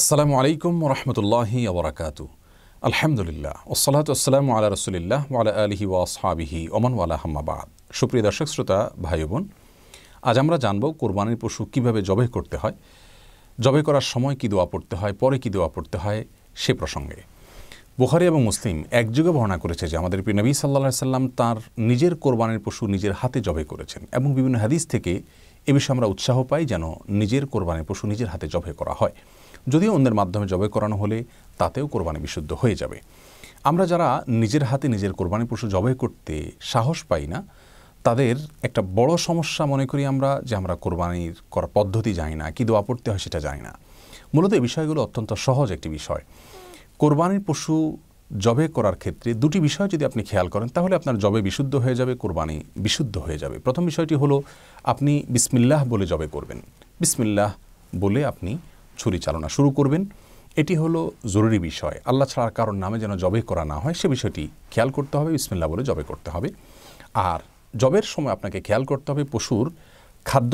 আসসালামু আলাইকুম রহমতুল্লাহি আবরাকাতু আলহামদুলিল্লাহ ওসলাত আসসালামু আলা রসুলিল্লাহ ওয়ালা আলহি ওয়াসহাবিহি ওমানওয়ালা হাম্মাবাদ সুপ্রিয় দর্শক শ্রোতা ভাই বোন আজ আমরা জানব কোরবানির পশু কিভাবে জবাই করতে হয় জবাই করার সময় কী দোয়া পড়তে হয় পরে কী দোয়া পড়তে হয় সে প্রসঙ্গে বুহারি এবং মুসলিম একযোগে বর্ণনা করেছে যে আমাদের নবী সাল্লাহ সাল্লাম তার নিজের কোরবানির পশু নিজের হাতে জবাই করেছেন এবং বিভিন্ন হাদিস থেকে এ বিষয়ে আমরা উৎসাহ পাই যেন নিজের কোরবানি পশু নিজের হাতে জবে করা হয় যদিও অন্যের মাধ্যমে জবে করানো হলে তাতেও কোরবানি বিশুদ্ধ হয়ে যাবে আমরা যারা নিজের হাতে নিজের কোরবানি পশু জবে করতে সাহস পাই না তাদের একটা বড় সমস্যা মনে করি আমরা যে আমরা কোরবানির করার পদ্ধতি জানি না কী দোয়া পড়তে হয় সেটা জানি না মূলত এই বিষয়গুলো অত্যন্ত সহজ একটি বিষয় কোরবানির পশু জবে করার ক্ষেত্রে দুটি বিষয় যদি আপনি খেয়াল করেন তাহলে আপনার জবে বিশুদ্ধ হয়ে যাবে কোরবানি বিশুদ্ধ হয়ে যাবে প্রথম বিষয়টি হলো আপনি বিসমিল্লাহ বলে জবে করবেন বিসমিল্লাহ বলে আপনি ছুরি চালনা শুরু করবেন এটি হলো জরুরি বিষয় আল্লাহ ছাড়ার কারণ নামে যেন জবে করা না হয় সে বিষয়টি খেয়াল করতে হবে বিসমিল্লা বলে জবে করতে হবে আর জবের সময় আপনাকে খেয়াল করতে হবে পশুর শ্বাস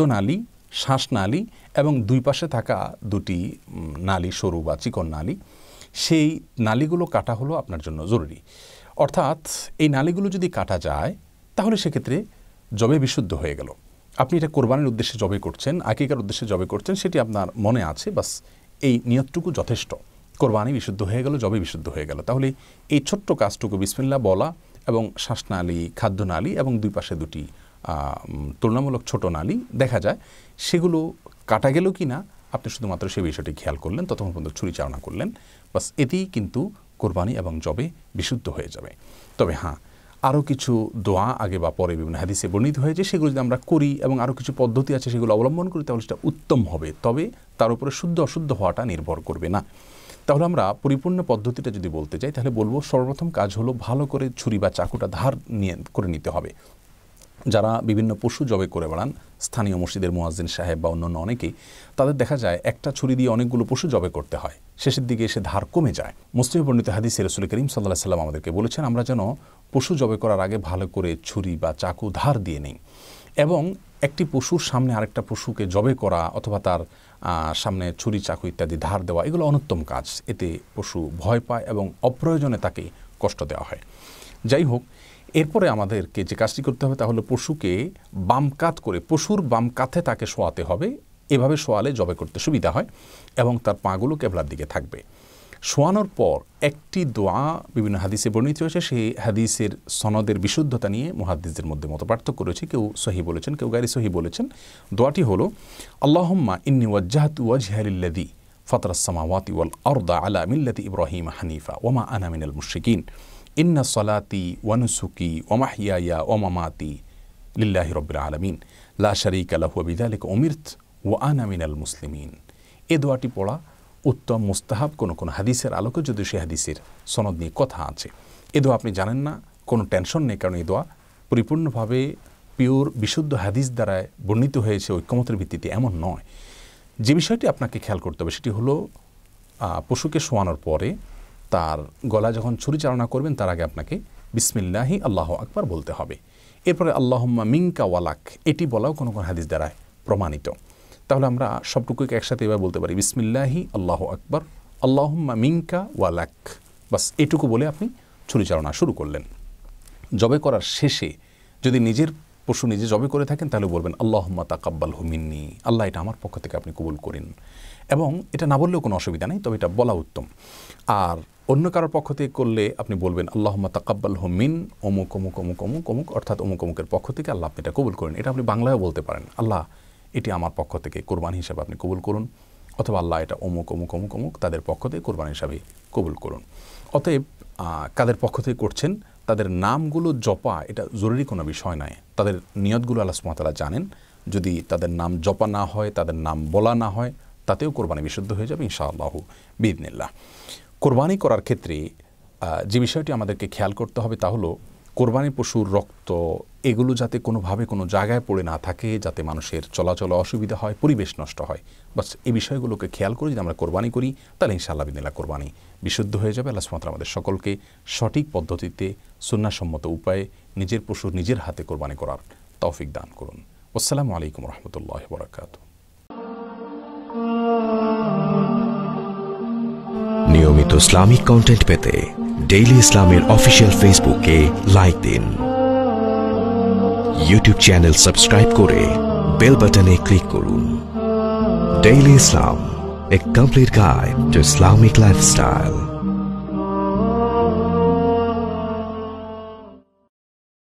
শ্বাসনালী এবং দুই পাশে থাকা দুটি নালী সরু বা চিকন নালী সেই নালিগুলো কাটা হলো আপনার জন্য জরুরি অর্থাৎ এই নালিগুলো যদি কাটা যায় তাহলে সেক্ষেত্রে জবে বিশুদ্ধ হয়ে গেল আপনি এটা কোরবানির উদ্দেশ্যে জবে করছেন আকিকার উদ্দেশ্যে জবে করছেন সেটি আপনার মনে আছে বাস এই নিয়তটুকু যথেষ্ট কোরবানি বিশুদ্ধ হয়ে গেল জবে বিশুদ্ধ হয়ে গেল তাহলে এই ছোট্ট কাজটুকু বিসমিল্লা বলা এবং শ্বাসনালী খাদ্যনালী এবং দুই পাশে দুটি তুলনামূলক ছোট নালী দেখা যায় সেগুলো কাটা গেল কি না আপনি শুধুমাত্র সেই বিষয়টি খেয়াল করলেন ততক্ষণ পর্যন্ত ছুরি চালনা করলেন বাস এতেই কিন্তু কোরবানি এবং জবে বিশুদ্ধ হয়ে যাবে তবে হ্যাঁ আরও কিছু দোয়া আগে বা পরে বিভিন্ন হাদিসে বর্ণিত হয়েছে সেগুলো যদি আমরা করি এবং আরও কিছু পদ্ধতি আছে সেগুলো অবলম্বন করি তাহলে সেটা উত্তম হবে তবে তার উপরে শুদ্ধ অশুদ্ধ হওয়াটা নির্ভর করবে না তাহলে আমরা পরিপূর্ণ পদ্ধতিটা যদি বলতে চাই তাহলে বলবো সর্বপ্রথম কাজ হলো ভালো করে ছুরি বা চাকুটা ধার নিয়ে করে নিতে হবে যারা বিভিন্ন পশু জবে করে বেড়ান স্থানীয় মসজিদের মোয়াজ্জিন সাহেব বা অন্যান্য অনেকেই তাদের দেখা যায় একটা ছুরি দিয়ে অনেকগুলো পশু জবে করতে হয় শেষের দিকে এসে ধার কমে যায় মুসলিম পণ্ডিত হাদিস রসুল করিম সাল্লাহ সাল্লাম আমাদেরকে বলেছেন আমরা যেন পশু জবে করার আগে ভালো করে ছুরি বা চাকু ধার দিয়ে নিই এবং একটি পশুর সামনে আরেকটা পশুকে জবে করা অথবা তার সামনে ছুরি চাকু ইত্যাদি ধার দেওয়া এগুলো অন্যতম কাজ এতে পশু ভয় পায় এবং অপ্রয়োজনে তাকে কষ্ট দেওয়া হয় যাই হোক এরপরে আমাদেরকে যে কাজটি করতে হবে তা হলো পশুকে বাম কাত করে পশুর বাম কাথে তাকে শোয়াতে হবে এভাবে শোয়ালে জবে করতে সুবিধা হয় এবং তার পাগুলো কেবলার দিকে থাকবে শোয়ানোর পর একটি দোয়া বিভিন্ন হাদিসে বর্ণিত হয়েছে সেই হাদিসের সনদের বিশুদ্ধতা নিয়ে মুহাদ্দিসদের মধ্যে মত পার্থক্য রয়েছে কেউ সহি বলেছেন কেউ গাড়ি সহি বলেছেন দোয়াটি হলো আল্লাহম্মা ইন্নি ওয়াজ্জাহাত ফতরাসমা ওয়াতি ওয়াল আরদা আলা মিল্লাতি ইব্রাহিম হানিফা ওমা আনা মিনাল মুশিকিন ইন্না সলাতি ওয়ানুসুকি ওমাহিয়া ওমামাতি লিল্লাহি রব্বুল আলমিন লা শারিক আলাহু বিদালিক অমির্থ ও আনামিনাল মুসলিমিন এ দোয়াটি পড়া উত্তম মুস্তাহাব কোনো কোনো হাদিসের আলোকে যদি সে হাদিসের সনদ নিয়ে কথা আছে এ দোয়া আপনি জানেন না কোনো টেনশন নেই কারণ এ দোয়া পরিপূর্ণভাবে পিওর বিশুদ্ধ হাদিস দ্বারা বর্ণিত হয়েছে ঐক্যমতের ভিত্তিতে এমন নয় যে বিষয়টি আপনাকে খেয়াল করতে হবে সেটি হলো পশুকে শোয়ানোর পরে তার গলা যখন ছুরি চালনা করবেন তার আগে আপনাকে বিসমিল্লাহি আল্লাহ আকবার বলতে হবে এরপরে আল্লাহম্মা মিঙ্কা ওয়ালাক এটি বলাও কোনো কোনো হাদিস দ্বারায় প্রমাণিত তাহলে আমরা সবটুকুকে একসাথে এবার বলতে পারি বিসমিল্লাহি আল্লাহ আকবর আল্লাহম্মা মিঙ্কা ওয়ালাক বাস এটুকু বলে আপনি ছুরি চালনা শুরু করলেন জবে করার শেষে যদি নিজের পশু নিজে জবে করে থাকেন তাহলে বলবেন আল্লাহম্মা তাকাব্বাল হুমিন্নি আল্লাহ এটা আমার পক্ষ থেকে আপনি কবুল করেন এবং এটা না বললেও কোনো অসুবিধা নেই তবে এটা বলা উত্তম আর অন্য কারোর পক্ষ থেকে করলে আপনি বলবেন আল্লাহ তাকাব্বাল হমিন অমুক অমুক অমুক অমুক অমুক অর্থাৎ অমুক অমুকের পক্ষ থেকে আল্লাহ আপনি এটা কবুল করেন এটা আপনি বাংলায়ও বলতে পারেন আল্লাহ এটি আমার পক্ষ থেকে কোরবানি হিসাবে আপনি কবুল করুন অথবা আল্লাহ এটা অমুক অমুক অমুক অমুক তাদের পক্ষ থেকে কোরবানি হিসাবে কবুল করুন অতএব কাদের পক্ষ থেকে করছেন তাদের নামগুলো জপা এটা জরুরি কোনো বিষয় নয় তাদের নিয়তগুলো আল্লাহ সুমাতালা জানেন যদি তাদের নাম জপা না হয় তাদের নাম বলা না হয় তাতেও কোরবানি বিশুদ্ধ হয়ে যাবে ইনশাআল্লাহ বিদিনিল্লাহ কোরবানি করার ক্ষেত্রে যে বিষয়টি আমাদেরকে খেয়াল করতে হবে তা হলো কোরবানি পশুর রক্ত এগুলো যাতে কোনোভাবে কোনো জায়গায় পড়ে না থাকে যাতে মানুষের চলাচল অসুবিধা হয় পরিবেশ নষ্ট হয় বাস এই বিষয়গুলোকে খেয়াল করে যদি আমরা কোরবানি করি তাহলে ইনশাআল্লাহ বিদিনিল্লাহ কোরবানি বিশুদ্ধ হয়ে যাবে আল্লাহ সুমাত্র আমাদের সকলকে সঠিক পদ্ধতিতে সুন্নাসম্মত উপায়ে নিজের পশুর নিজের হাতে কোরবানি করার তৌফিক দান করুন আসসালামু আলাইকুম রহমতুল্লাহ বরাকাতু নিয়মিত ইসলামিক কন্টেন্ট পেতে ডেইলি ইসলামের অফিসিয়াল ফেসবুকে লাইক দিন ইউটিউব চ্যানেল সাবস্ক্রাইব করে বেল বাটনে ক্লিক করুন daily Islam a complete guide to Islamic lifestyle